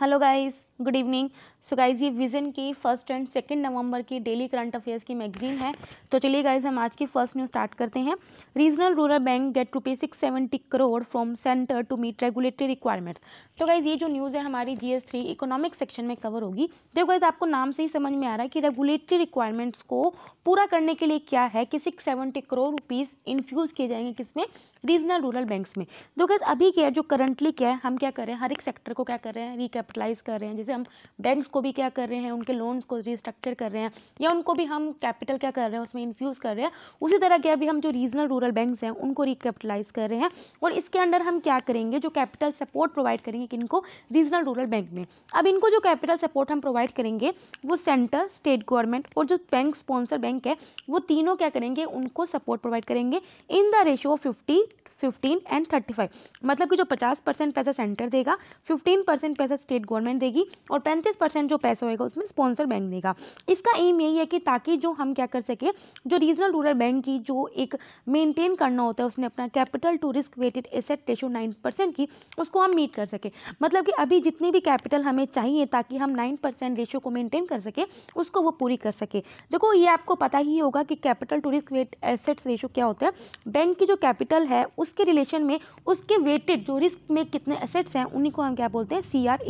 hello guys good evening so guys ये Vision की first and second November की daily current affairs की magazine है तो चलिए गाइज हम आज की फर्स्ट न्यूज स्टार्ट करते हैं regional rural bank get rupee six seventy crore from centre to meet regulatory requirements तो गाइज ये जो न्यूज़ है हमारी G S three economic section में कवर होगी देखो गाइज आपको नाम से ही समझ में आ रहा है कि रेगुलेटरी रिक्वायरमेंट्स को पूरा करने के लिए क्या है कि six seventy crore rupees infuse किए जाएंगे किसमें रीजनल रूरल बैंक्स में तो गाइज अभी क्या है जो करंटली क्या है हम क्या कर रहे हैं हर एक सेक्टर को क्या कर रहे हैं रिकेपिटलाइज कर रहे हैं जैसे हम बैंक्स को भी क्या कर रहे हैं उनके लोन्स को रिस्ट्रक्चर कर रहे हैं या उनको भी हम कैपिटल क्या कर रहे हैं उसमें इन्फ्यूज़ कर रहे हैं उसी तरह क्या अभी हम जो रीजनल रूरल बैंक हैं उनको रिकैपिटलाइज कर रहे हैं और इसके अंडर हम क्या करेंगे जो कैपिटल सपोर्ट प्रोवाइड करेंगे किनको रीजनल रूरल बैंक में अब इनको जो कैपिटल सपोर्ट हम प्रोवाइड करेंगे वो सेंटर स्टेट गवर्नमेंट और जो बैंक स्पॉन्सर बैंक है वो तीनों क्या करेंगे उनको सपोर्ट प्रोवाइड करेंगे in the ratio fifty fifteen and thirty five मतलब कि जो पचास परसेंट पैसा सेंटर देगा फिफ्टीन परसेंट पैसा स्टेट गवर्नमेंट देगी और पैंतीस परसेंट जो पैसा होएगा उसमें स्पॉन्सर बैंक देगा इसका एम यही है कि ताकि जो हम क्या कर सके जो रीजनल रूरल बैंक की जो एक मेंटेन करना होता है उसने अपना capital to risk weighted asset ratio nine percent की उसको हम मीट कर सकें मतलब कि अभी जितनी भी कैपिटल हमें चाहिए ताकि हम नाइन परसेंट रेशो को मेंटेन कर सके उसको वो पूरी कर सके देखो ये आपको पता ही होगा कि capital to risk weight assets ratio क्या होता है बैंक की जो कैपिटल है उसके रिलेशन में उसके वेटेड जो रिस्क में कितने एसेट्स हैं उन्हीं को हम क्या बोलते हैं सी आर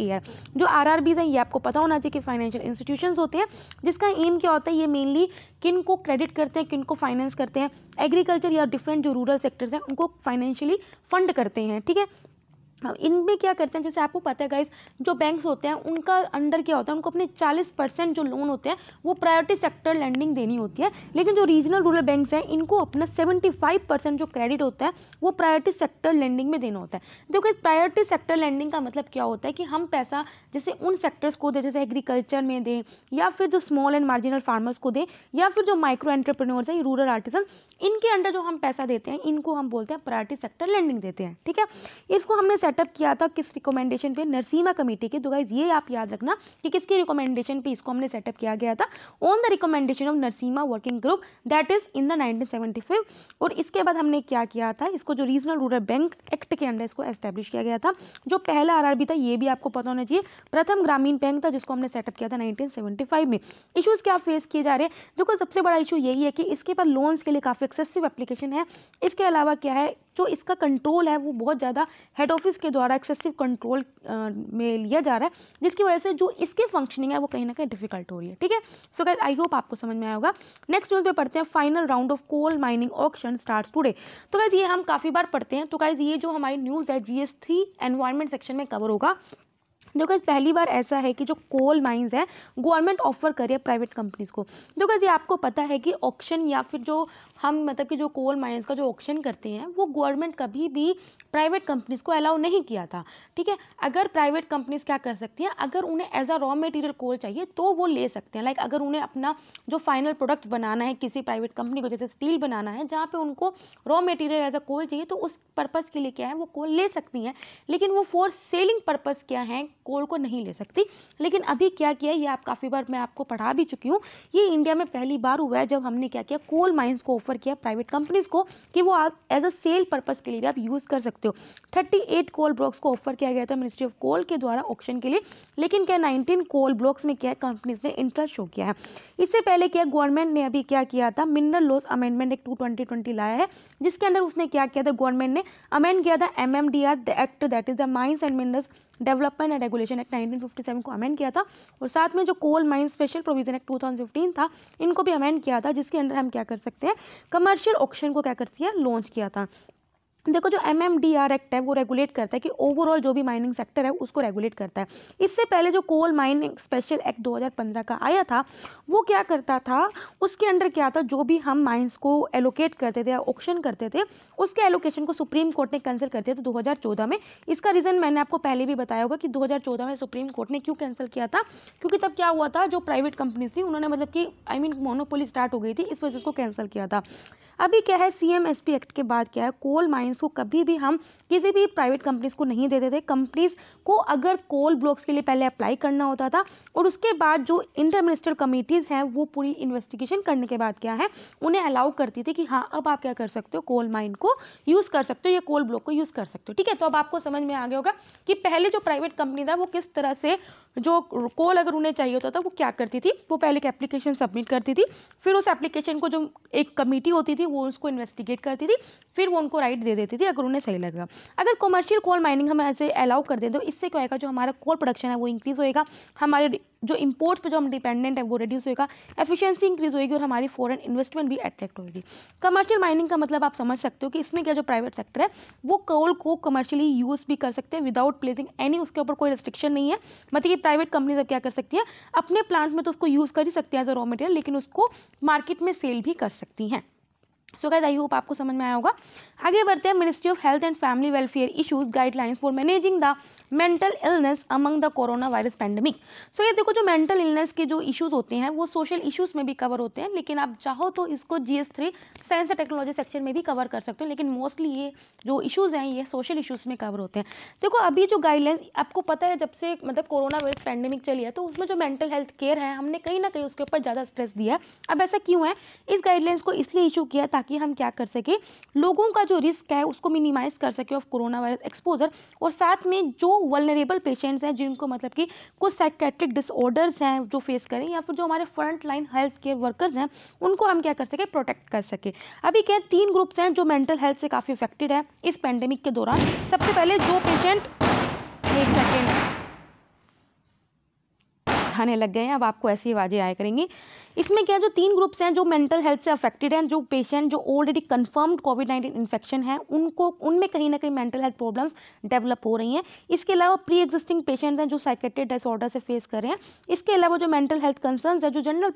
जो आर आर आरबीज हैं ये आपको पता होना चाहिए कि फाइनेंशियल इंस्टीट्यूशन होते हैं जिसका एम क्या होता है ये मेनली किन को क्रेडिट करते हैं किन को फाइनेंस करते हैं एग्रीकल्चर या डिफरेंट जो रूरल सेक्टर्स हैं उनको फाइनेंशियली फंड करते हैं ठीक है इनमें क्या करते हैं जैसे आपको पता है गाइज जो बैंक्स होते हैं उनका अंडर क्या होता है उनको अपने 40 परसेंट जो लोन होते हैं वो प्रायोरिटी सेक्टर लैंडिंग देनी होती है लेकिन जो रीजनल रूरल बैंक्स हैं इनको अपना 75 परसेंट जो क्रेडिट होता है वो प्रायोरिटी सेक्टर लैंडिंग में देना होता है देखो इस प्रायोरिटी सेक्टर लैंडिंग का मतलब क्या होता है कि हम पैसा जैसे उन सेक्टर्स को दें जैसे एग्रीकल्चर में दें या फिर जो स्मॉल एंड मार्जिनल फार्मर्स को दें या फिर जो माइक्रो एंटरप्रेन्योर्स हैं रूरल आर्टिसन इनके अंडर जो हम पैसा देते हैं इनको हम बोलते हैं प्रायोरिटी सेक्टर लैंडिंग देते हैं ठीक है इसको हमने सेट सेटअप किया था किस रिकमेंडेशन पे नरसीमा कमेटी के तो गाइज ये आप याद रखना कि किसकी रिकमेंडेशन पे इसको हमने सेटअप किया गया था on the recommendation of Narasimha working group that is in the nineteen और इसके बाद हमने क्या किया था इसको जो रीजनल रूरल बैंक एक्ट के अंडर इसको एस्टेब्लिश किया गया था जो पहला आर था ये भी आपको पता होना चाहिए प्रथम ग्रामीण बैंक था जिसको हमने सेटअप किया था नाइनटीन में इशूज़ क्या फेस किए जा रहे हैं देखो सबसे बड़ा इशू यही है कि इसके पास लोन्स के लिए काफ़ी एक्सेसिव एप्लीकेशन है इसके अलावा क्या है जो इसका कंट्रोल है वो बहुत ज़्यादा हेड ऑफिस के द्वारा एक्सेसिव कंट्रोल में लिया जा रहा है जिसकी वजह से जो इसके फंक्शनिंग है वो कहीं ना कहीं डिफिकल्ट हो रही है ठीक है सो गैस आई होप आपको समझ में आया होगा नेक्स्ट न्यूज़ पे पढ़ते हैं final round of coal mining option start today तो गैस ये हम काफ़ी बार पढ़ते हैं तो गैस ये जो हमारी न्यूज़ है जी एस थ्री सेक्शन में कवर होगा देखो पहली बार ऐसा है कि जो कोल माइंस है गवर्नमेंट ऑफर करे प्राइवेट कंपनीज को देखो ये आपको पता है कि ऑक्शन या फिर जो हम मतलब कि जो कोल माइंस का जो ऑक्शन करते हैं वो गवर्नमेंट कभी भी प्राइवेट कंपनीज को अलाउ नहीं किया था ठीक है अगर प्राइवेट कंपनीज क्या कर सकती हैं अगर उन्हें as a raw material coal चाहिए तो वो ले सकते हैं लाइक अगर उन्हें अपना जो फाइनल प्रोडक्ट बनाना है किसी प्राइवेट कंपनी को जैसे स्टील बनाना है जहाँ पर उनको raw material as a coal चाहिए तो उस पर्पज़ के लिए क्या है वो कोल ले सकती हैं लेकिन वो फॉर सेलिंग पर्पज़ क्या है कोल को नहीं ले सकती लेकिन अभी क्या किया ये आप काफ़ी बार मैं आपको पढ़ा भी चुकी हूँ ये इंडिया में पहली बार हुआ है जब हमने क्या किया कोल माइंस को ऑफर किया प्राइवेट कंपनीज़ को कि वो आप एज अ सेल पर्पज़ के लिए भी आप यूज़ कर सकते हो थर्टी एट कोल ब्लॉक्स को ऑफर किया गया था मिनिस्ट्री ऑफ कोल के द्वारा ऑप्शन के लिए लेकिन क्या नाइनटीन कोल ब्लॉक्स में क्या कंपनीज ने इंटरेस्ट शो किया है इससे पहले क्या गवर्नमेंट ने अभी क्या किया था मिनरल लॉस अमेंडमेंट एक टू ट्वेंटी ट्वेंटी लाया है जिसके अंदर उसने क्या किया था गवर्नमेंट ने अमेंड किया था M M D R act that is the mines and minerals development and regulation act 1957 को अमेंड किया था और साथ में जो coal mine special provision act 2015 था इनको भी अमेंड किया था जिसके अंडर हम क्या कर सकते हैं कमर्शियल ऑप्शन को क्या कर सकते हैं लॉन्च किया था देखो जो M M D R act है वो रेगुलेट करता है कि ओवरऑल जो भी माइनिंग सेक्टर है उसको रेगुलेट करता है इससे पहले जो कोल माइनिंग स्पेशल एक्ट 2015 का आया था वो क्या करता था उसके अंडर क्या था जो भी हम माइंस को एलोकेट करते थे या ऑक्शन करते थे उसके एलोकेशन को सुप्रीम कोर्ट ने कैंसिल कर दिया था दो हज़ार में इसका रीज़न मैंने आपको पहले भी बताया होगा कि दो में सुप्रीम कोर्ट ने क्यों कैंसिल किया था क्योंकि तब क्या हुआ था जो प्राइवेट कंपनीज थी उन्होंने मतलब कि आई मीन मोनोपोली स्टार्ट हो गई थी इस वजह से उसको कैंसिल किया था अभी क्या है C M S P act के बाद क्या है कोल माइंस को कभी भी हम किसी भी प्राइवेट कंपनीज़ को नहीं देते थे कंपनीज़ को अगर कोल ब्लॉक्स के लिए पहले अप्लाई करना होता था और उसके बाद जो इंटर मिनिस्टर कमिटीज़ हैं वो पूरी इन्वेस्टिगेशन करने के बाद क्या है उन्हें अलाउ करती थी कि हाँ अब आप क्या कर सकते हो कोल माइन को यूज़ कर सकते हो या कोल ब्लॉक को यूज़ कर सकते हो ठीक है तो अब आपको समझ में आ गया होगा कि पहले जो प्राइवेट कंपनी था वो किस तरह से जो कॉल अगर उन्हें चाहिए होता था वो क्या करती थी वो पहले एक एप्लीकेशन सबमिट करती थी फिर उस एप्लीकेशन को जो एक कमेटी होती थी वो उसको इन्वेस्टिगेट करती थी फिर वो उनको राइट दे देती थी अगर उन्हें सही लगा अगर कॉमर्शियल कॉल माइनिंग हम ऐसे अलाउ कर दें तो इससे क्या होगा जो हमारा कॉल प्रोडक्शन है वो इंक्रीज़ होएगा हमारे जो इम्पोर्ट्स पर जो हम डिपेंडेंट है वो रिड्यूस होएगा एफिशिएंसी इंक्रीज होएगी और हमारी फॉरेन इन्वेस्टमेंट भी अट्रैक्ट होगी कमर्शियल माइनिंग का मतलब आप समझ सकते हो कि इसमें क्या जो प्राइवेट सेक्टर है वो कोल को कमर्शियली यूज़ भी कर सकते हैं विदाउट प्लेसिंग एनी उसके ऊपर कोई रिस्ट्रिक्शन नहीं है मतलब कि प्राइवेट कंपनीज अब क्या कर सकती है अपने प्लांट में तो उसको यूज़ कर ही सकती हैं एज अ रॉ मटेरियल लेकिन उसको मार्केट में सेल भी कर सकती हैं सो गाइज आई होप आपको समझ में आया होगा आगे बढ़ते हैं ministry of health and family welfare issues guidelines for managing the mental illness among the corona virus pandemic so ये देखो जो मेंटल इलनेस के जो इशूज होते हैं वो सोशल इशूज़ में भी कवर होते हैं लेकिन आप चाहो तो इसको G S three science and technology section में भी कवर कर सकते हो लेकिन मोस्टली ये जो इशूज़ हैं ये सोशल इशूज़ में कवर होते हैं देखो अभी जो गाइडलाइंस आपको पता है जब से मतलब कोरोना वायरस पैंडमिक चली है तो उसमें जो मेंटल हेल्थ केयर है हमने कहीं ना कहीं उसके ऊपर ज़्यादा स्ट्रेस दिया है अब ऐसा क्यों है इस गाइडलाइंस को इसलिए इशू किया ताकि हम क्या कर सके लोगों का जो रिस्क है उसको मिनिमाइज़ कर सके ऑफ कोरोना वायरस एक्सपोजर और साथ में जो वलनरेबल पेशेंट्स हैं जिनको मतलब कि कुछ साइकेट्रिक डिसऑर्डर्स हैं जो फेस करें या फिर जो हमारे front line health care workers हैं उनको हम क्या कर सके प्रोटेक्ट कर सके अभी क्या तीन ग्रुप्स हैं जो मेंटल हेल्थ से काफ़ी इफेक्टेड है इस पेंडेमिक के दौरान सबसे पहले जो पेशेंट एक सेकेंड खाने लग गए हैं अब आपको ऐसी आवाज़ें आया करेंगी इसमें क्या जो तीन ग्रुप्स हैं जो मेंटल हेल्थ से अफेक्टेड हैं जो पेशेंट जो already confirmed covid nineteen infection है उनको उनमें कहीं ना कहीं मेंटल हेल्थ प्रॉब्लम्स डेवलप हो रही हैं इसके अलावा प्री एग्जिस्टिंग पेशेंट हैं जो साइकेट्रिक डिसऑर्डर से फेस कर रहे हैं इसके अलावा जो मेंटल हेल्थ कंसर्न है जो जनरल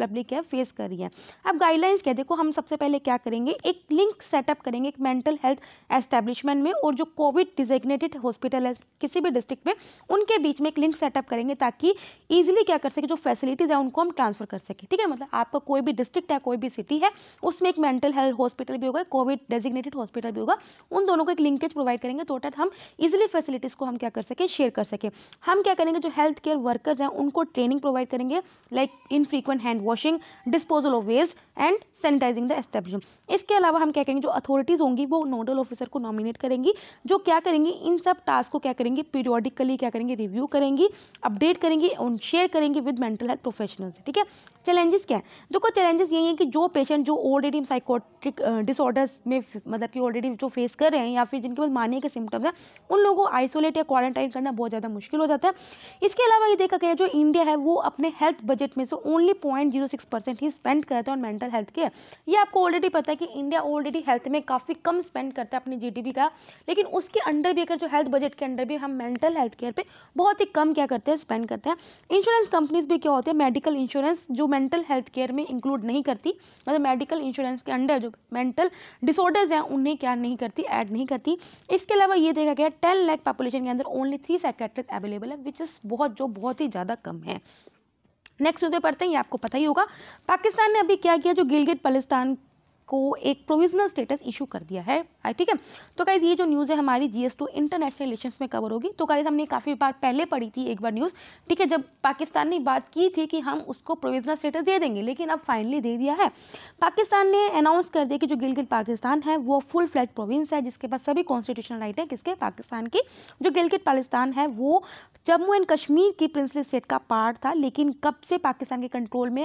पब्लिक है फेस कर रही है अब गाइडलाइंस क्या देखो हम सबसे पहले क्या करेंगे एक लिंक सेटअप करेंगे एक मेंटल हेल्थ एस्टेब्लिशमेंट में और जो कोविड डिजिग्नेटेड हॉस्पिटल है किसी भी डिस्ट्रिक्ट में उनके बीच में एक लिंक सेटअप करेंगे ताकि ईजिली क्या कर सके जो फैसिलिटीज़ है उनको हम ट्रांसफर कर सकें की ठीक है मतलब आपका कोई भी डिस्ट्रिक्ट है कोई भी सिटी है उसमें एक मेंटल हेल्थ हॉस्पिटल भी होगा कोविड डेजिग्नेटेड हॉस्पिटल भी होगा उन दोनों को एक लिंकेज प्रोवाइड करेंगे तो हम इजिली फैसिलिटीज़ को हम क्या कर सकें शेयर कर सकें हम क्या करेंगे जो हेल्थ केयर वर्कर्स हैं उनको ट्रेनिंग प्रोवाइड करेंगे like infrequent hand washing disposal of waste and sanitising the establishment इसके अलावा हम क्या करेंगे जो अथॉरिटीज़ होंगी वो नोडल ऑफिसर को नॉमिनेट करेंगी जो क्या करेंगी इन सब टास्क को क्या करेंगी पीरियोडिकली क्या करेंगे रिव्यू करेंगी अपडेट करेंगी और शेयर करेंगी विद मेंटल हेल्थ प्रोफेशनल्स ठीक है चैलेंजेस क्या है देखो चैलेंजेस यही है कि जो पेशेंट जो ऑलरेडी साइकोट्रिक डिसऑर्डर्स में मतलब कि ऑलरेडी जो फेस कर रहे हैं या फिर जिनके पास मानिए के सिम्टम्स हैं उन लोगों को आइसोलेट या क्वारंटाइन करना बहुत ज़्यादा मुश्किल हो जाता है इसके अलावा ये देखा गया जो इंडिया है वो अपने हेल्थ बजट में से ओनली पॉइंट ही स्पेंड करता है ऑन मेंटल हेल्थ केयर ये आपको ऑलरेडी पता है कि इंडिया ऑलरेडी हेल्थ में काफ़ी कम स्पेंड करता है अपनी जी का लेकिन उसके अंडर भी अगर जो हेल्थ बजट के अंडर भी हम मेंटल हेल्थ केयर पर बहुत ही कम क्या करते हैं स्पेंड करते हैं इंश्योरेंस कंपनीज भी क्या होते हैं मेडिकल इंश्योरेंस जो मेंटल हेल्थ केयर में इंक्लूड नहीं करती मतलब मेडिकल इंश्योरेंस के अंडर जो मेंटल डिसऑर्डर्स हैं उन्हें क्या नहीं करती ऐड नहीं करती इसके अलावा ये देखा गया टेन लैख पॉपुलेशन के अंदर ओनली थ्री साइकेट्रिस्ट अवेलेबल है विच इज़ बहुत जो बहुत ही ज़्यादा कम है नेक्स्ट न्यूज़ पे पढ़ते हैं ये आपको पता ही होगा पाकिस्तान ने अभी क्या किया जो गिलगित पलिस्तान को एक प्रोविजनल स्टेटस इशू कर दिया है ठीक है तो गाइज ये जो न्यूज़ है हमारी G S two international relation में कवर होगी तो गाइज हमने काफ़ी बार पहले पढ़ी थी एक बार न्यूज़ ठीक है जब पाकिस्तान ने बात की थी कि हम उसको प्रोविजनल स्टेटस दे देंगे लेकिन अब फाइनली दे दिया है पाकिस्तान ने अनाउंस कर दिया कि जो गिलगित पाकिस्तान है वो फुल फ्लैज प्रोविंस है जिसके पास सभी कॉन्स्टिट्यूशनल राइट है किसके पाकिस्तान की जो गिलगित पाकिस्तान है वो जम्मू एंड कश्मीर की प्रिंसली स्टेट का पार्ट था लेकिन कब से पाकिस्तान के कंट्रोल में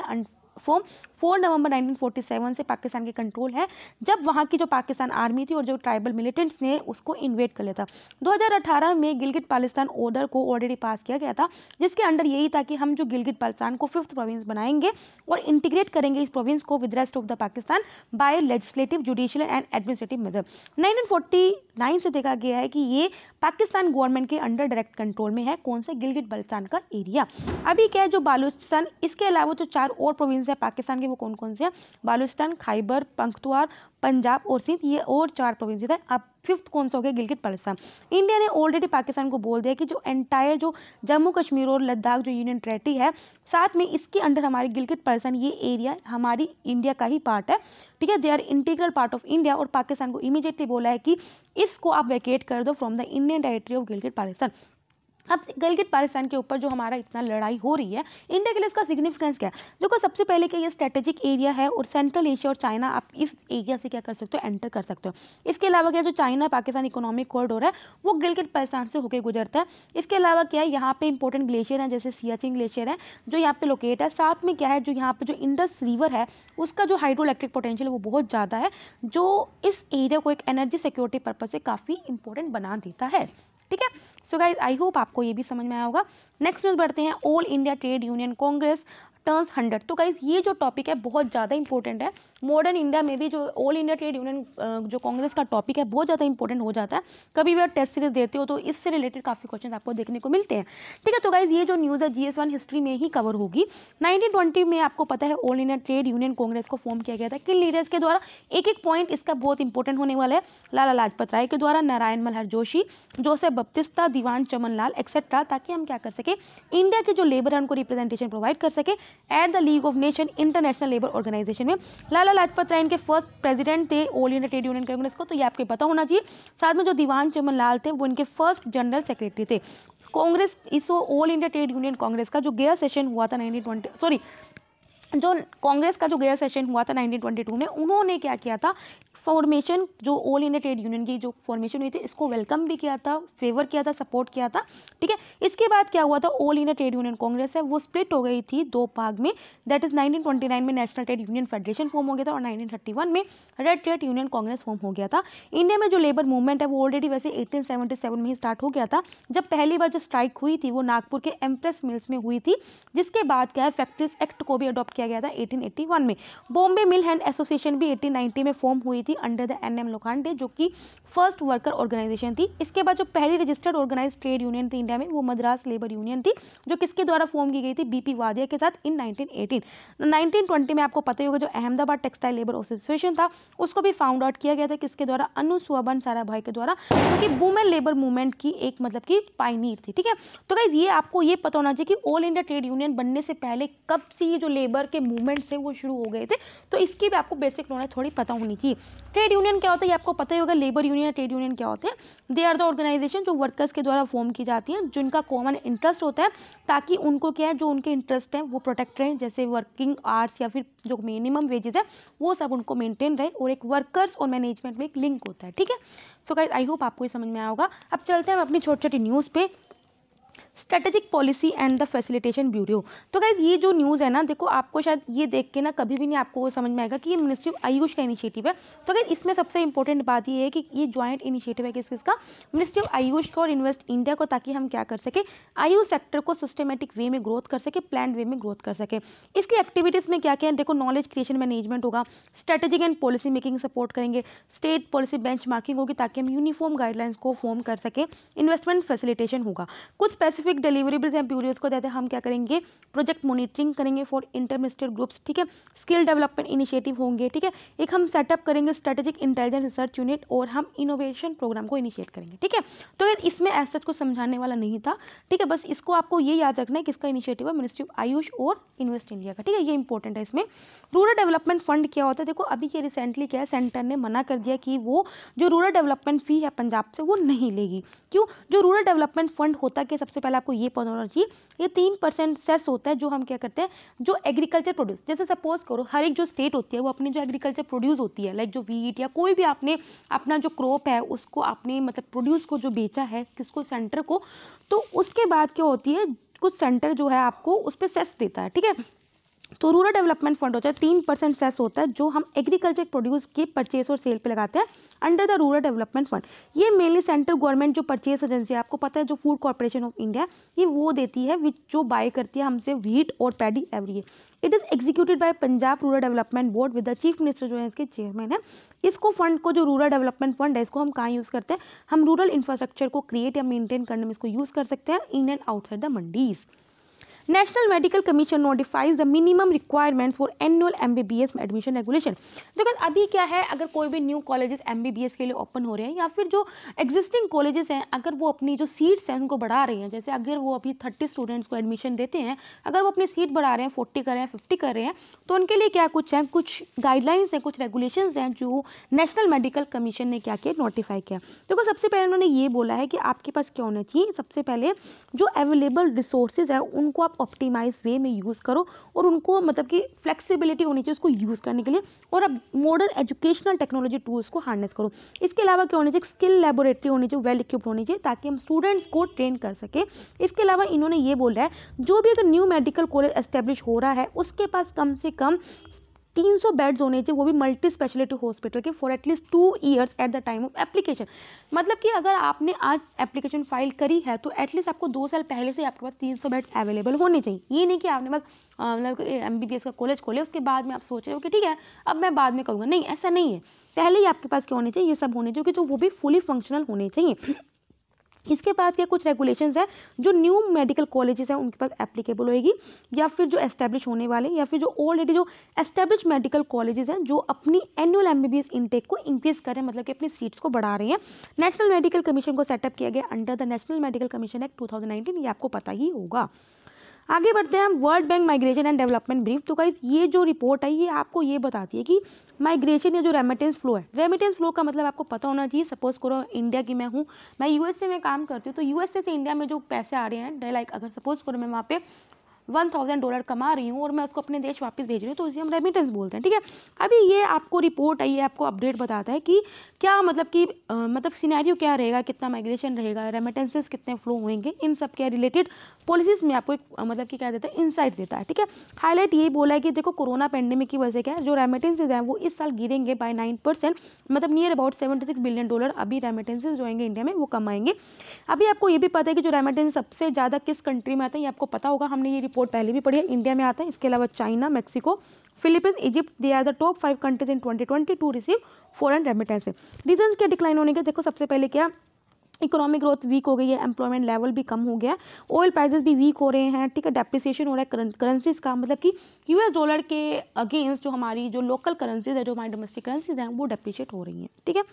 फ्रॉम 4 नवंबर 1947 से पाकिस्तान के कंट्रोल है जब वहाँ की जो पाकिस्तान आर्मी थी और जो ट्राइबल मिलिटेंट्स ने उसको इन्वेट कर लिया था 2018 में गिलगित पालिस्तान ऑर्डर को ऑलरेडी पास किया गया था जिसके अंडर यही था कि हम जो गिलगित पालिस्तान को फिफ्थ प्रोविंस बनाएंगे और इंटीग्रेट करेंगे इस प्रोविंस को with rest of the Pakistan by legislative judicial and administrative measure nineteen से देखा गया है कि ये पाकिस्तान गवर्नमेंट के अंडर डायरेक्ट कंट्रोल में है कौन सा गिलगित बलिस्तान का एरिया अभी क्या है जो बालूचिस्तान इसके अलावा जो चार और प्रोविंस से पाकिस्तान के वो कौन कौन से हैं बालूचिस्तान खाइबर पंखतुआर पंजाब और सिंध ये और चार प्रोविंसेस हैं अब फिफ्थ कौन सा हो गया गिलगित पल्सान इंडिया ने ऑलरेडी पाकिस्तान को बोल दिया कि जो एंटायर जो जम्मू कश्मीर और लद्दाख जो यूनियन टेरेटरी है साथ में इसके अंडर हमारी गिलगित पल्सान ये एरिया हमारी इंडिया का ही पार्ट है ठीक है they are integral part of India और पाकिस्तान को इमीजिएटली बोला है कि इसको आप वैकेट कर दो from the Indian territory of Gilgit Pakistan अब गलगित पाकिस्तान के ऊपर जो हमारा इतना लड़ाई हो रही है इंडिया के लिए इसका सिग्निफिकेंस क्या है देखो सबसे पहले कि ये स्ट्रेटेजिक एरिया है और सेंट्रल एशिया और चाइना आप इस एरिया से क्या कर सकते हो एंटर कर सकते हो इसके अलावा क्या जो चाइना पाकिस्तान इकोनॉमिक कॉरिडोर है वो गिलगित पाकिस्तान से होकर गुजरता है इसके अलावा क्या है यहाँ पे इंपॉर्टेंट ग्लेशियर हैं जैसे सियाचिन ग्लेशियर है जो यहाँ पे लोकेट है साथ में क्या है जो यहाँ पे जो इंडस रिवर है उसका जो हाइड्रो इलेक्ट्रिक पोटेंशियल वो बहुत ज़्यादा है जो इस एरिया को एक एनर्जी सिक्योरिटी पर्पज़ से काफ़ी इंपॉर्टेंट बना देता है ठीक है सो गाइज आई होप आपको ये भी समझ में आया होगा नेक्स्ट न्यूज़ बढ़ते हैं all India trade union congress turns hundred तो गाइज ये जो टॉपिक है बहुत ज़्यादा इंपॉर्टेंट है मॉडर्न इंडिया में भी जो ऑल इंडिया ट्रेड यूनियन जो कांग्रेस का टॉपिक है बहुत ज़्यादा इंपॉर्टेंट हो जाता है कभी भी आप टेस्ट सीरीज देते हो तो इससे रिलेटेड काफ़ी क्वेश्चन आपको देखने को मिलते हैं ठीक है तो गाइज ये जो न्यूज़ है जी हिस्ट्री में ही कवर होगी नाइनटीन में आपको पता है all India trade union congress को फॉर्म किया गया था किन लीडर्स के द्वारा एक एक पॉइंट इसका बहुत इंपॉर्टेंट होने वाला है लाला लाजपत राय के द्वारा नारायण मल्हर जोशी जोसेफ बप्तिस्ता दीवान चमन लाल एक्सेट्रा ताकि हम क्या कर सके इंडिया के जो लेबर है उनको रिप्रेजेंटेशन प्रोवाइड कर सके at the league of nation international labour organisation में लाला लाला लाजपत राय इनके फर्स्ट प्रेसिडेंट थे all India trade union congress को तो ये आपके पता होना चाहिए साथ में जो दीवान चमन लाल थे वो इनके फर्स्ट जनरल सेक्रेटरी थे कांग्रेस इस all India trade union congress का जो गया सेशन हुआ था नाइनटीन सॉरी जो कांग्रेस का जो गया सेशन हुआ था 1922 में उन्होंने क्या किया था फॉर्मेशन जो ऑल इंडिया ट्रेड यूनियन की जो फॉर्मेशन हुई थी इसको वेलकम भी किया था फेवर किया था सपोर्ट किया था ठीक है इसके बाद क्या हुआ था all India trade union congress है वो स्प्लिट हो गई थी दो भाग में दैट इज 1929 में national trade union federation form हो गया था और नाइनटीन में red trade union congress form हो गया था इंडिया में जो लेबर मूवमेंट है वो ऑलरेडी वैसे एटीन में ही स्टार्ट हो गया था जब पहली बार जो स्ट्राइक हुई थी वो नागपुर के एम्प्रेस मिल्स में हुई थी जिसके बाद क्या है फैक्ट्रीज एक्ट को भी अडॉप्ट किया गया था 1881 में बॉम्बे मिल हैंड एसोसिएशन भी 1890 में फॉर्म हुई थी under the N M Lokhande जो कि फर्स्ट वर्कर ऑर्गेनाइजेशन थी इसके बाद जो पहली रजिस्टर्ड ऑर्गेनाइज ट्रेड यूनियन थी इंडिया में वो मद्रास लेबर यूनियन थी जो किसके द्वारा फॉर्म की गई थी बीपी वादिया के साथ इन नाइनटीन 1920 में आपको पता ही होगा जो अहमदाबाद टेक्सटाइल लेबर एसोसिएशन था उसको भी फाउंड आउट किया गया था किसके द्वारा अनु सारा भाई के द्वारा जो कि वुमेन लेबर मूवमेंट की एक मतलब की पाइनीर थी ठीक है तो गाइज ये आपको ये पता होना चाहिए कि ऑल इंडिया ट्रेड यूनियन बनने से पहले कब से ये जो लेबर के मूवमेंट से वो शुरू हो गए थे तो इसकी भी आपको बेसिक नॉलेज थोड़ी पता होनी चाहिए ट्रेड यूनियन क्या होता है ये आपको पता ही होगा लेबर यूनियन ट्रेड यूनियन क्या होते हैं दे आर द ऑर्गेनाइजेशन जो वर्कर्स के द्वारा फॉर्म की जाती हैं जिनका कॉमन इंटरेस्ट होता है ताकि उनको क्या है जो उनके इंटरेस्ट हैं वो प्रोटेक्ट रहें जैसे वर्किंग आर्ट्स या फिर जो मिनिमम वेजेस है वो सब उनको मेंटेन रहे और एक वर्कर्स और मैनेजमेंट में एक लिंक होता है ठीक है सो गाइज आई होप आपको ये समझ में आया होगा अब चलते हैं हम अपनी छोटी छोटी न्यूज़ पे strategic policy and the facilitation bureau तो गाइज ये जो न्यूज़ है ना देखो आपको शायद ये देख के ना कभी भी नहीं आपको वो समझ में आएगा कि ये मिनिस्ट्री ऑफ आयुष का इनिशिएटिव है तो गाइज इसमें सबसे इंपॉर्टेंट बात ये है कि ये ज्वाइंट इनिशिएटिव है किस किस का मिनिस्ट्री ऑफ आयुष का और इन्वेस्ट इंडिया को ताकि हम क्या कर सके आयुष सेक्टर को सिस्टमेटिक वे में ग्रोथ कर सके प्लान वे में ग्रोथ कर सके इसकी एक्टिविटीज़ में क्या क्या है देखो नॉलेज क्रिएशन मैनेजमेंट होगा strategic and policy making support करेंगे स्टेट पॉलिसी बेंच होगी ताकि हम यूनिफॉर्म गाइडलाइंस को फॉर्म कर सकें इन्वेस्टमेंट फैसिलिटेशन होगा कुछ स्पेसिफिक स्पेसिफिक डिलीवरेबल्स हैं ब्यूरोज को देते हैं हम क्या करेंगे प्रोजेक्ट मॉनिटरिंग करेंगे फॉर इंटरमिस्टेड ग्रुप्स ठीक है स्किल डेवलपमेंट इनिशिएटिव होंगे ठीक है एक हम सेटअप करेंगे स्ट्रेटेजिक इंटेलिजेंस रिसर्च यूनिट और हम इनोवेशन प्रोग्राम को इनिशिएट करेंगे ठीक है तो अगर इसमें एस को समझाने वाला नहीं था ठीक है बस इसको आपको ये याद रखना है किसका इनिशिएटिव है मिनिस्ट्री ऑफ आयुष और इन्वेस्ट इंडिया का ठीक है ये इंपॉर्टेंट है इसमें रूरल डेवलपमेंट फंड क्या होता है देखो अभी ये रिसेंटली क्या है सेंटर ने मना कर दिया कि वो जो रूरल डेवलपमेंट फी है पंजाब से वो नहीं लेगी क्यों जो रूरल डेवलपमेंट फंड होता है सबसे पहले आपको ये पता होना चाहिए ये तीन परसेंट सेस होता है जो हम क्या करते हैं जो एग्रीकल्चर प्रोड्यूस जैसे सपोज करो हर एक जो स्टेट होती है वो अपनी जो एग्रीकल्चर प्रोड्यूस होती है लाइक जो वीट या कोई भी आपने अपना जो क्रॉप है उसको आपने मतलब प्रोड्यूस को जो बेचा है किसको सेंटर को तो उसके बाद क्या होती है कुछ सेंटर जो है आपको उस पर सेस देता है ठीक है तो रूरल डेवलपमेंट फंड होता है तीन परसेंट सेस होता है जो हम एग्रीकल्चर प्रोड्यूस के परचेस और सेल पे लगाते हैं under the rural development fund ये मेनली सेंट्रल गवर्नमेंट जो परचेस एजेंसी है आपको पता है जो फूड कॉरपोरेशन ऑफ इंडिया ये वो देती है विच जो बाय करती है हमसे व्हीट और paddy every year it is executed by Punjab rural development board with the chief minister जो है इसके चेयरमैन है इसको फंड को जो रूरल डेवलपमेंट फंड है इसको हम कहाँ यूज़ करते हैं हम रूरल इंफ्रास्ट्रक्चर को क्रिएट या मेनटेन करने में इसको यूज़ कर सकते हैं in and outside the mandis national medical commission notifies the minimum requirements for annual M B B S admission regulation जो कि अभी क्या है अगर कोई भी new colleges M B B S के लिए ओपन हो रहे हैं या फिर जो एग्जिस्टिंग कॉलेजेस हैं अगर वो अपनी जो सीट्स हैं उनको बढ़ा रहे हैं जैसे अगर वो अभी थर्टी स्टूडेंट्स को एडमिशन देते हैं अगर वो अपनी सीट बढ़ा रहे हैं फोर्टी कर रहे हैं फिफ्टी कर रहे हैं तो उनके लिए क्या कुछ हैं कुछ गाइडलाइंस हैं कुछ रेगुलेशन हैं जो नेशनल मेडिकल कमीशन ने क्या किया नोटिफाई किया देखो तो सबसे पहले उन्होंने ये बोला है कि आपके पास क्या होना चाहिए सबसे पहले जो अवेलेबल रिसोर्सेज हैं उनको आप ऑप्टिमाइज वे में यूज़ करो और उनको मतलब कि फ्लेक्सिबिलिटी होनी चाहिए उसको यूज़ करने के लिए और अब मॉडर्न एजुकेशनल टेक्नोलॉजी टूल्स को हार्नेस करो इसके अलावा क्या होना चाहिए स्किल लेबोरेटरी होनी चाहिए वेल इक्विप्ड होनी चाहिए ताकि हम स्टूडेंट्स को ट्रेन कर सकें इसके अलावा इन्होंने ये बोला है जो भी अगर न्यू मेडिकल कॉलेज एस्टेब्लिश हो रहा है उसके पास कम से कम 300 बेड्स होने चाहिए वो भी मल्टी स्पेशलिटी हॉस्पिटल के for at least two years at the time of application मतलब कि अगर आपने आज एप्लीकेशन फाइल करी है तो एटलीस्ट आपको दो साल पहले से आपके पास तीन सौ बेड्स अवेलेबल होने चाहिए ये नहीं कि आपने बस मतलब एम बी बी एस का कॉलेज खोले उसके बाद में आप सोच रहे हो कि ठीक है अब मैं बाद में करूँगा नहीं ऐसा नहीं है पहले ही आपके पास क्या होने चाहिए ये सब होने चाहिए जो वो भी फुली फंक्शनल होने चाहिए इसके बाद क्या कुछ रेगुलेशंस है जो न्यू मेडिकल कॉलेजेस हैं उनके पास एप्लीकेबल होगी या फिर जो एस्टैब्लिश होने वाले या फिर जो ऑलरेडी जो एस्टेब्लिश मेडिकल कॉलेजेस हैं जो अपनी एनुअल एमबीबीएस इनटेक को इंक्रीज करें मतलब कि अपनी सीट्स को बढ़ा रहे हैं नेशनल मेडिकल कमीशन को सेटअप किया गया under the national medical commission act 2019 ये आपको पता ही होगा आगे बढ़ते हैं हम world bank migration and development brief तो गाइज ये जो रिपोर्ट है ये आपको ये बताती है कि माइग्रेशन या जो रेमिटेंस फ्लो है रेमिटेंस फ्लो का मतलब आपको पता होना चाहिए सपोज करो इंडिया की मैं हूँ मैं यूएसए में काम करती हूँ तो यूएसए से इंडिया में जो पैसे आ रहे हैं लाइक अगर सपोज करो मैं वहाँ पे वन थाउजेंड डॉलर कमा रही हूँ और मैं उसको अपने देश वापस भेज रही हूँ तो उसे हम रेमिटेंस बोलते हैं ठीक है अभी ये आपको रिपोर्ट आई है आपको अपडेट बताता है कि क्या मतलब कि मतलब सीनारी क्या रहेगा कितना माइग्रेशन रहेगा रेमिटेंसेस कितने फ्लो होंगे इन सब के रिलेटेड पॉलिसीज़ में आपको एक मतलब कि क्या देता है इनसाइट देता है ठीक है हाईलाइट ये बोला है कि देखो कोरोना पेंडेमिक की वजह क्या है जो रेमिटेंसेज हैं वो इस साल गिरेंगे बाय नाइन परसेंट मतलब near about seventy six billion dollar अभी रेमिटेंसेज जो होंगे इंडिया में वो कमाएंगे अभी आपको ये भी पता है कि जो रेमिटेंस सबसे ज़्यादा किस कंट्री में आते हैं ये आपको पता होगा हमने ये रिपोर्ट रिपोर्ट पहले भी पढ़ी है इंडिया में आता है इसके अलावा China Mexico Philippines Egypt they are the top five countries in twenty twenty two receive foreign remittance reason के डिक्लाइन होने के देखो सबसे पहले क्या इकोनॉमिक ग्रोथ वीक हो गई है एम्प्लॉयमेंट लेवल भी कम हो गया है ऑयल प्राइजेस भी वीक हो रहे हैं ठीक है डेप्रिसिएशन हो रहा है करेंसीज का मतलब कि यूएस डॉलर के अगेंस्ट जो हमारी जो लोकल करेंसीज है जो हमारी डोमेस्टिक करेंसीज हैं वो डेप्रिशिएट हो रही हैं ठीक है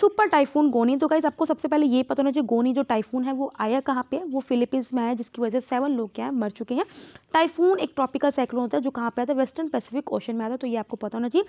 सुपर टाइफून गोनी तो गाइज आपको सबसे पहले ये पता होना चाहिए गोनी जो टाइफून है वो आया कहाँ पे वो फिलीपींस में आया जिसकी वजह से सेवन लोग क्या है मर चुके हैं टाइफून एक ट्रॉपिकल साइक्लोन होता है जो कहाँ पे आता है वेस्टर्न पैसिफिक ओशन में आता है तो ये आपको पता होना चाहिए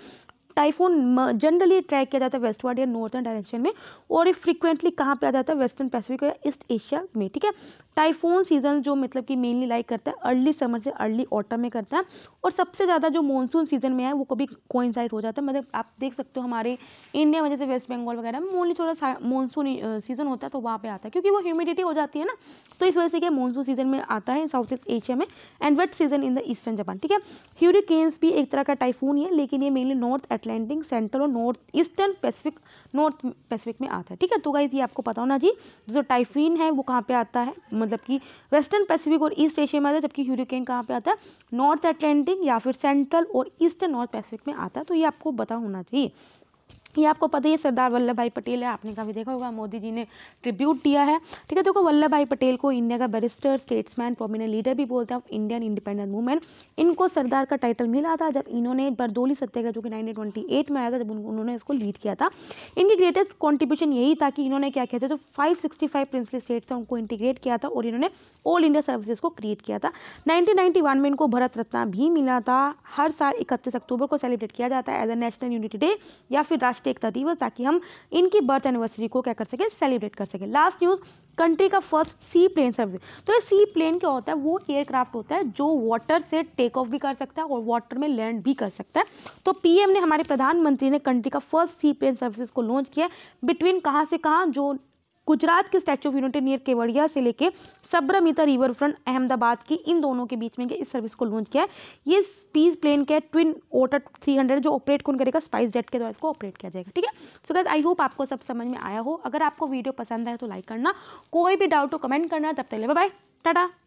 टाइफून जनरली ट्रैक किया जाता है वेस्टवर्ड या नॉर्थन डायरेक्शन में और ये फ्रिक्वेंटली कहाँ पे आ जाता है वेस्टर्न पैसिफिक या ईस्ट एशिया में ठीक है टाइफून सीजन जो मतलब कि मेनली लाइक करता है अर्ली समर से अर्ली ऑटम में करता है और सबसे ज़्यादा जो मानसून सीजन में है वो कभी कोइंसाइड हो जाता है मतलब आप देख सकते हो हमारे इंडिया में जैसे वेस्ट बंगाल वगैरह में मोनली थोड़ा मानसून सीजन होता है तो वहाँ पर आता है क्योंकि वो ह्यूमिडिटी हो जाती है ना तो इस वजह से क्या मानसून सीजन में आता है साउथ ईस्ट एशिया में and wet season in the eastern Japan ठीक है ह्यूरिकेन्स भी एक तरह का टाइफून ही है लेकिन ये मेनली नॉर्थ अटलांटिक सेंट्रल और north eastern Pacific North Pacific में आता है ठीक है तो गाइज ये आपको पता होना जी जो तो टाइफिन है वो कहाँ पे आता है मतलब कि वेस्टर्न पैसिफिक और ईस्ट एशिया में आता है जबकि ह्यूरिकेन कहाँ पे आता है नॉर्थ अटलांटिक या फिर सेंट्रल और ईस्टर्न नॉर्थ पैसिफिक में आता है तो ये आपको पता होना चाहिए ये आपको पता ही है सरदार वल्लभ भाई पटेल है आपने कभी देखा होगा मोदी जी ने ट्रिब्यूट दिया है ठीक है देखो वल्लभ भाई पटेल को इंडिया का बैरिस्टर स्टेट्समैन प्रोमिनेंट लीडर भी बोलते हैं इंडियन इंडिपेंडेंस मूवमेंट इनको सरदार का टाइटल मिला था जब इन्होंने बरदोली सत्याग्रह जो कि नाइनटीन में आया था जब उन्होंने इसको लीड किया था इनकी ग्रेटेस्ट कॉन्ट्रीब्यूशन यही था कि इन्होंने क्या किया था जो five sixty five princely state थे उनको इंटीग्रेट किया था और इन्होंने ऑल इंडिया सर्विसेज को क्रिएट किया था नाइनटीन में इनको भारत रत्न भी मिला था हर साल इकतीस अक्टूबर को सेलिब्रेट किया जाता है as a National Unity Day या फिर राष्ट्रीय एक का दिवस ताकि हम इनकी बर्थ एनिवर्सरी को क्या कर सकें सेलिब्रेट कर सकें लास्ट न्यूज़ कंट्री का फर्स्ट सी प्लेन सर्विस तो ये सी प्लेन क्या होता है वो एयरक्राफ्ट होता है जो वाटर से टेक ऑफ भी कर सकता है और वाटर में लैंड भी कर सकता है तो पीएम ने हमारे प्रधानमंत्री ने कंट्री का फर्स्ट सी प्लेन सर्विसेज को लॉन्च किया बिटवीन कहाँ से कहाँ जो गुजरात के Statue of Unity near Kevadia से लेके सब्रमिता रिवर फ्रंट अहमदाबाद की इन दोनों के बीच में इस सर्विस को लॉन्च किया है ये स्पीस प्लेन के ट्विन ओटर थ्री हंड्रेड जो ऑपरेट कौन करेगा स्पाइस जेट के द्वारा इसको ऑपरेट किया जाएगा ठीक है सो गैस आई होप आपको सब समझ में आया हो अगर आपको वीडियो पसंद आए तो लाइक करना कोई भी डाउट हो कमेंट करना तब तक बाय टाटा